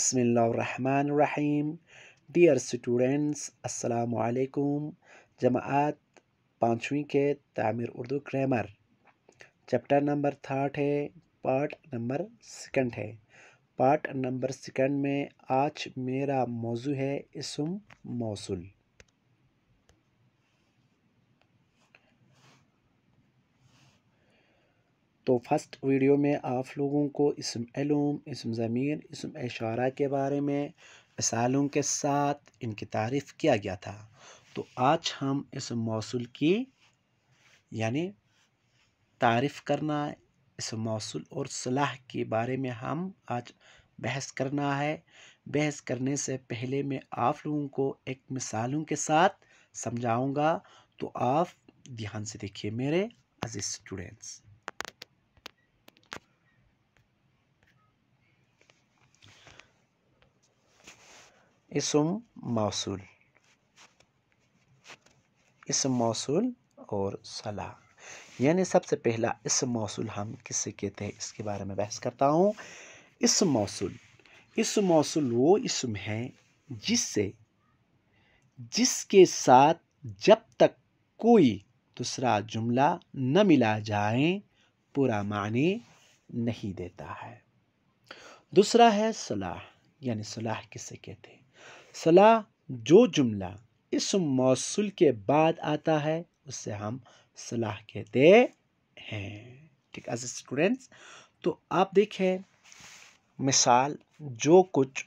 बसमीम dear students असलकुम जमात पाँचवीं के तामिर Urdu grammar chapter number third है पार्ट नंबर सेकंड है पार्ट नंबर सेकंड में आज मेरा मौजू है इसम मौसुल तो फर्स्ट वीडियो में आप लोगों को इसम एलूम इसम ज़मीन इसम इशारा के बारे में मिसालों के साथ इनकी तारीफ़ किया गया था तो आज हम इस मौसल की यानी तारीफ़ करना इस मौसल और सलाह के बारे में हम आज बहस करना है बहस करने से पहले मैं आप लोगों को एक मिसालों के साथ समझाऊंगा तो आप ध्यान से देखिए मेरे अजीज़ स्टूडेंट्स इसम मौसूल इसम मौसूल और सलाह यानी सबसे पहला इसम मौसूल हम किससे कहते हैं इसके बारे में बहस करता हूँ इसम मौसूल इसम मौसूल वो इसम है जिससे जिसके साथ जब तक कोई दूसरा जुमला न मिला जाए पूरा माने नहीं देता है दूसरा है सलाह यानी सलाह किसे कहते हैं सलाह जो जुमला इस मौसल के बाद आता है उससे हम सलाह कहते हैं ठीक है स्टूडेंट्स तो आप देखें मिसाल जो कुछ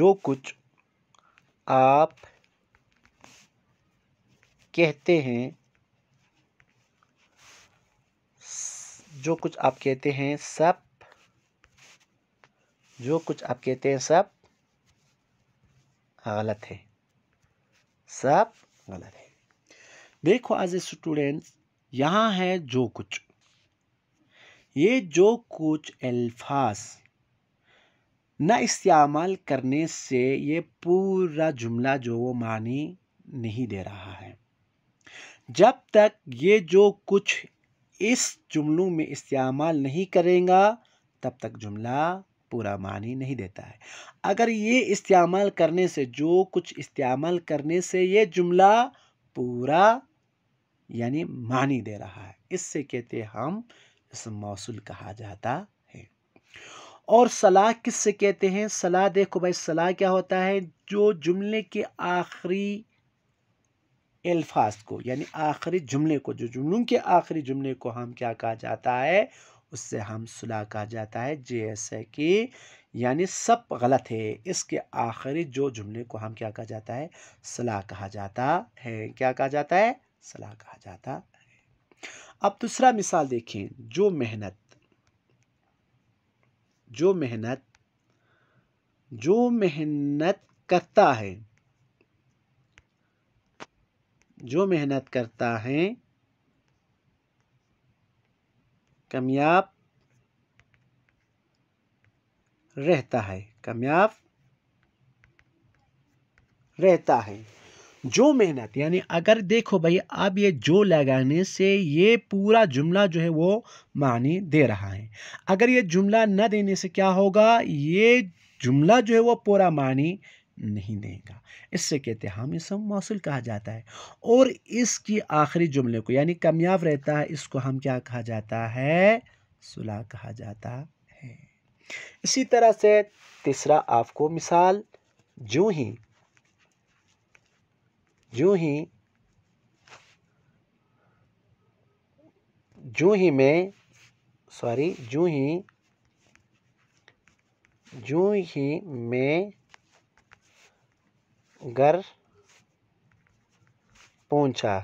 जो कुछ आप कहते हैं जो कुछ आप कहते हैं सब जो कुछ आप कहते हैं सब गलत है सब गलत है देखो आज स्टूडेंट यहाँ है जो कुछ ये जो कुछ अल्फाज ना इस्तेमाल करने से ये पूरा जुमला जो वो मानी नहीं दे रहा है जब तक ये जो कुछ इस जुमलों में इस्तेमाल नहीं करेगा तब तक जुमला पूरा मानी नहीं देता है अगर ये इस्तेमाल करने से जो कुछ इस्तेमाल करने से ये जुमला पूरा यानी मानी दे रहा है इससे कहते हम इस मौसू कहा जाता है और सलाह किससे कहते हैं सलाह देखो भाई सलाह क्या होता है जो जुमले के आखिरी अल्फाज को यानी आखिरी जुमले को जो जुमलों के आखिरी जुमले को हम क्या कहा जाता है उससे हम सुलह कहा जाता है जैसे कि यानी सब गलत है इसके आखिरी जो जुमले को हम क्या कहा जाता है सलाह कहा जाता है क्या कहा जाता है सलाह कहा जाता है अब दूसरा मिसाल देखें जो मेहनत जो मेहनत जो मेहनत करता है जो मेहनत करता है कामयाब रहता है कामयाब रहता है जो मेहनत यानी अगर देखो भाई आप ये जो लगाने से ये पूरा जुमला जो है वो मानी दे रहा है अगर ये जुमला न देने से क्या होगा ये जुमला जो है वो पूरा मानी नहीं देगा इससे कहते हैं हम इसम मौसू कहा जाता है और इसकी आखिरी जुमले को यानी कामयाब रहता है इसको हम क्या कहा जाता है सुलह कहा जाता है इसी तरह से तीसरा आपको मिसाल जो ही जो ही जो ही में सॉरी जो ही जो ही में घर पहुंचा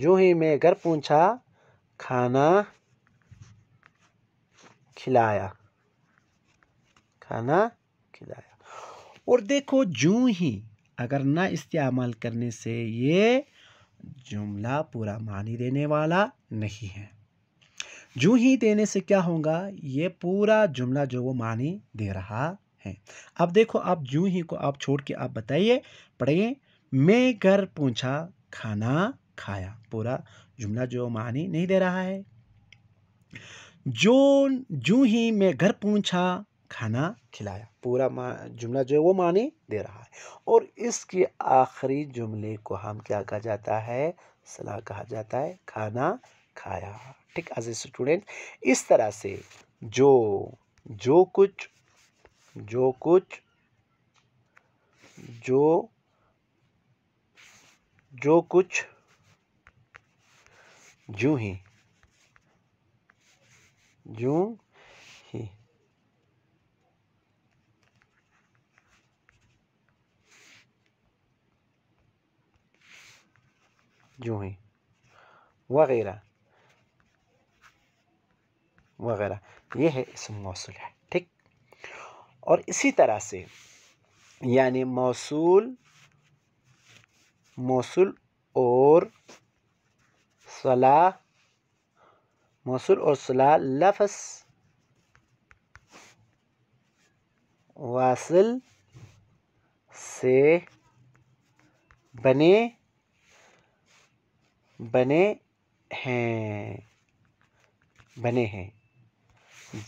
जो ही मैं घर पहुंचा खाना खिलाया खाना खिलाया और देखो जू ही अगर ना इस्तेमाल करने से ये जुमला पूरा मानी देने वाला नहीं है जू ही देने से क्या होगा ये पूरा जुमला जो वो मानी दे रहा हैं अब देखो आप जू ही को आप छोड़ के आप बताइए पढ़िए मैं घर पहुंचा खाना खाया पूरा जुमला जो मानी नहीं दे रहा है जो जू ही मैं घर पहुंचा खाना खिलाया पूरा जुमला जो है वो मानी दे रहा है और इसके आखिरी जुमले को हम क्या कहा जाता है सलाह कहा जाता है खाना खाया ठीक अज स्टूडेंट इस तरह से जो जो कुछ जो कुछ जो जो कुछ जूँ ही जूँ ही जू ही वगैरह वगैरह यह है इसम मौसल है और इसी तरह से यानी मौसूल मौसूल और सलाह मौसूल और सलाह लफ्स वासिल से बने बने हैं बने हैं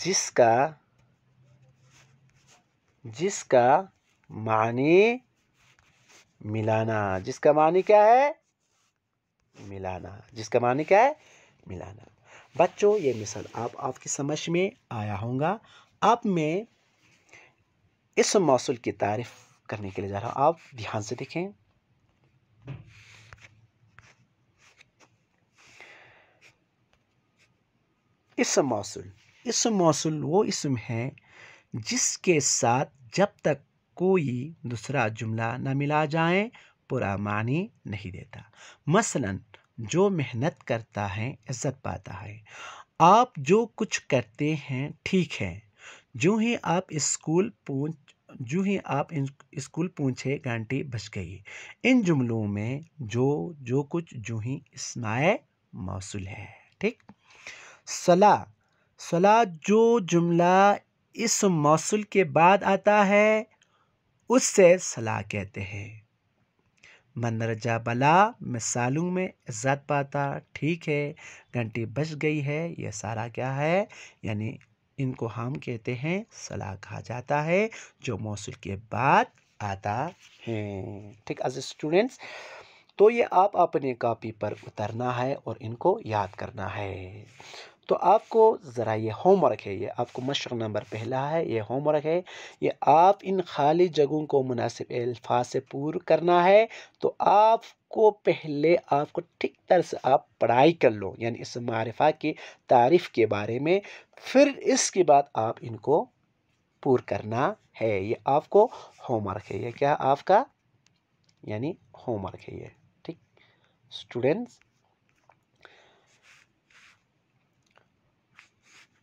जिसका जिसका माने मिलाना जिसका माने क्या है मिलाना जिसका माने क्या है मिलाना बच्चों ये मिसल आप आपकी समझ में आया होगा अब मैं इस मौसल की तारीफ करने के लिए जा रहा हूँ आप ध्यान से देखें इस मौसल इस मौसल वो इसम है जिसके साथ जब तक कोई दूसरा जुमला न मिला जाए पूरा मानी नहीं देता मसलन जो मेहनत करता है इज्जत पाता है आप जो कुछ करते हैं ठीक है जो ही आप स्कूल पहुँच जो ही आप स्कूल पहुँचे घंटी बच गई इन जुमलों में जो जो कुछ जो ही इसमाय मौसू है ठीक सलाह सलाह जो जुमला इस मौसल के बाद आता है उससे सलाह कहते हैं मंदरजा बला मिसालों में इज्जत पाता ठीक है घंटी बच गई है यह सारा क्या है यानी इनको हम कहते हैं सलाह कहा जाता है जो मौसल के बाद आता है ठीक अज स्टूडेंट्स तो ये आप अपने कापी पर उतरना है और इनको याद करना है तो आपको ज़रा ये होमवर्क है ये आपको मशक नंबर पहला है ये होमवर्क है ये आप इन खाली जगहों को मुनासिब अल्फाज से पूर करना है तो आपको पहले आपको ठीक तरह से आप पढ़ाई कर लो यानी इस मारफा की तारीफ़ के बारे में फिर इसके बाद आप इनको पूर करना है ये आपको होमवर्क है ये क्या आपका यानी होमवर्क है ये ठीक स्टूडेंट्स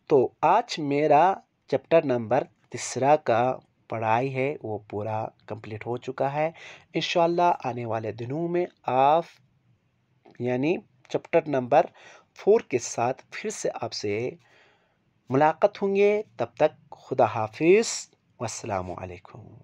तो आज मेरा चैप्टर नंबर तीसरा का पढ़ाई है वो पूरा कंप्लीट हो चुका है इन आने वाले दिनों में आप यानी चैप्टर नंबर फोर के साथ फिर से आपसे मुलाकात होंगे तब तक खुदा हाफिज़ वालेकुम